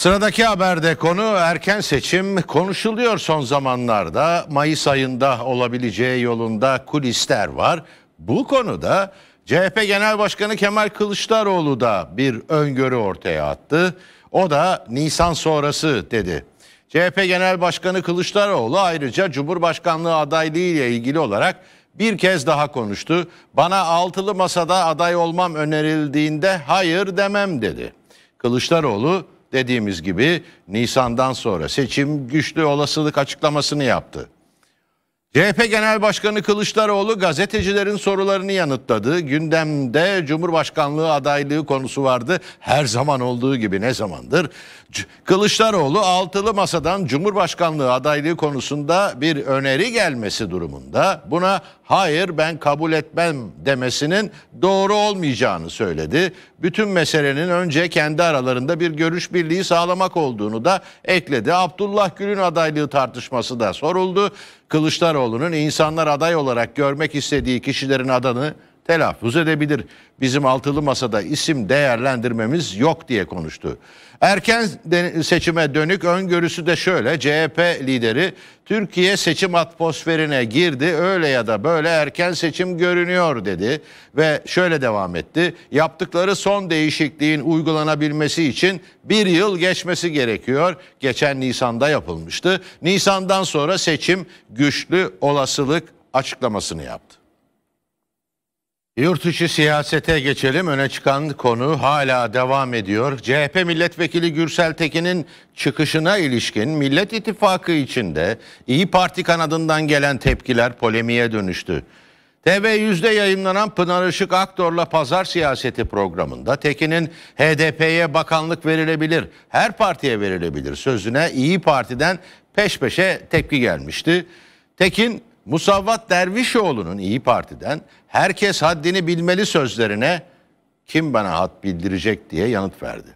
Sıradaki haberde konu erken seçim konuşuluyor son zamanlarda. Mayıs ayında olabileceği yolunda kulisler var. Bu konuda CHP Genel Başkanı Kemal Kılıçdaroğlu da bir öngörü ortaya attı. O da Nisan sonrası dedi. CHP Genel Başkanı Kılıçdaroğlu ayrıca Cumhurbaşkanlığı adaylığı ile ilgili olarak bir kez daha konuştu. Bana altılı masada aday olmam önerildiğinde hayır demem dedi. Kılıçdaroğlu dediğimiz gibi Nisan'dan sonra seçim güçlü olasılık açıklamasını yaptı. CHP Genel Başkanı Kılıçdaroğlu gazetecilerin sorularını yanıtladı. Gündemde Cumhurbaşkanlığı adaylığı konusu vardı. Her zaman olduğu gibi ne zamandır? Kılıçdaroğlu altılı masadan Cumhurbaşkanlığı adaylığı konusunda bir öneri gelmesi durumunda buna hayır ben kabul etmem demesinin doğru olmayacağını söyledi. Bütün meselenin önce kendi aralarında bir görüş birliği sağlamak olduğunu da ekledi. Abdullah Gül'ün adaylığı tartışması da soruldu. Kılıçdaroğlu'nun insanlar aday olarak görmek istediği kişilerin adını telaffuz edebilir. Bizim altılı masada isim değerlendirmemiz yok diye konuştu. Erken seçime dönük öngörüsü de şöyle. CHP lideri Türkiye seçim atmosferine girdi. Öyle ya da böyle erken seçim görünüyor dedi ve şöyle devam etti. Yaptıkları son değişikliğin uygulanabilmesi için bir yıl geçmesi gerekiyor. Geçen Nisan'da yapılmıştı. Nisan'dan sonra seçim güçlü olasılık açıklamasını yaptı. Yurt içi siyasete geçelim. Öne çıkan konu hala devam ediyor. CHP milletvekili Gürsel Tekin'in çıkışına ilişkin Millet İttifakı içinde İyi Parti kanadından gelen tepkiler polemiğe dönüştü. TV100'de yayınlanan Pınar Işık Aktor'la Pazar Siyaseti programında Tekin'in HDP'ye bakanlık verilebilir, her partiye verilebilir sözüne İyi Parti'den peş peşe tepki gelmişti. Tekin Musavvat Dervişoğlu'nun İyi Parti'den herkes haddini bilmeli sözlerine kim bana hat bildirecek diye yanıt verdi.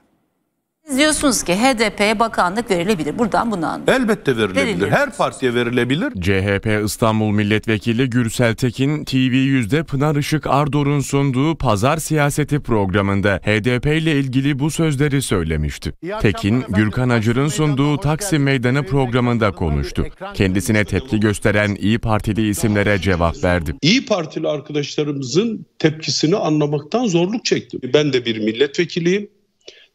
Siz diyorsunuz ki HDP'ye bakanlık verilebilir. Buradan bunu anlıyorum. Elbette verilebilir. Verilir. Her partiye verilebilir. CHP İstanbul Milletvekili Gürsel Tekin TV yüzde Pınar Işık Ardor'un sunduğu Pazar Siyaseti programında HDP ile ilgili bu sözleri söylemişti. Tekin, Gürkan Acır'ın sunduğu Taksim Meydanı programında konuştu. Kendisine tepki gösteren İyi Partili isimlere cevap verdi. İyi Partili arkadaşlarımızın tepkisini anlamaktan zorluk çektim. Ben de bir milletvekiliyim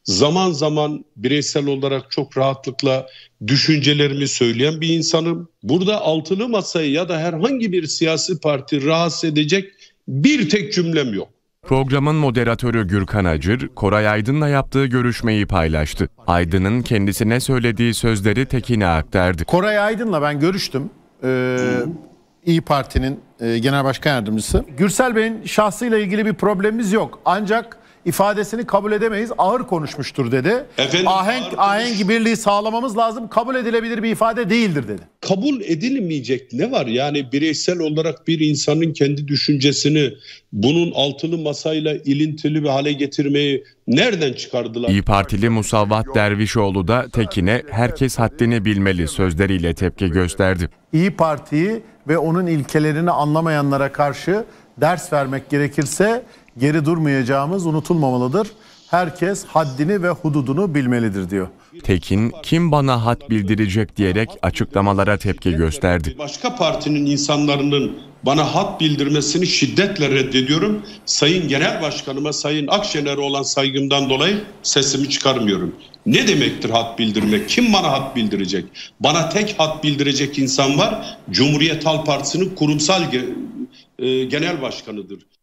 zaman zaman bireysel olarak çok rahatlıkla düşüncelerimi söyleyen bir insanım. Burada altını masayı ya da herhangi bir siyasi parti rahatsız edecek bir tek cümlem yok. Programın moderatörü Gürkan Acır, Koray Aydın'la yaptığı görüşmeyi paylaştı. Aydın'ın kendisine söylediği sözleri Tekin'e aktardı. Koray Aydın'la ben görüştüm. Ee, İyi Parti'nin e, Genel Başkan Yardımcısı. Gürsel Bey'in şahsıyla ilgili bir problemimiz yok. Ancak ifadesini kabul edemeyiz. Ağır konuşmuştur dedi. Efendim, ahenk ahenk birliği sağlamamız lazım. Kabul edilebilir bir ifade değildir dedi. Kabul edilmeyecek ne var? Yani bireysel olarak bir insanın kendi düşüncesini bunun altılı masayla ilintili bir hale getirmeyi nereden çıkardılar? İyi Partili Musavat Dervişoğlu da Tekin'e herkes haddini bilmeli sözleriyle tepki gösterdi. İyi Parti'yi ve onun ilkelerini anlamayanlara karşı ders vermek gerekirse geri durmayacağımız unutulmamalıdır. Herkes haddini ve hududunu bilmelidir diyor. Tekin kim bana had bildirecek diyerek açıklamalara tepki gösterdi. Başka partinin insanların bana had bildirmesini şiddetle reddediyorum. Sayın Genel Başkanıma Sayın Akşener'e olan saygımdan dolayı sesimi çıkarmıyorum. Ne demektir hat bildirmek? Kim bana hat bildirecek? Bana tek hat bildirecek insan var. Cumhuriyet Halk Partisi'nin kurumsal e, genel başkanıdır.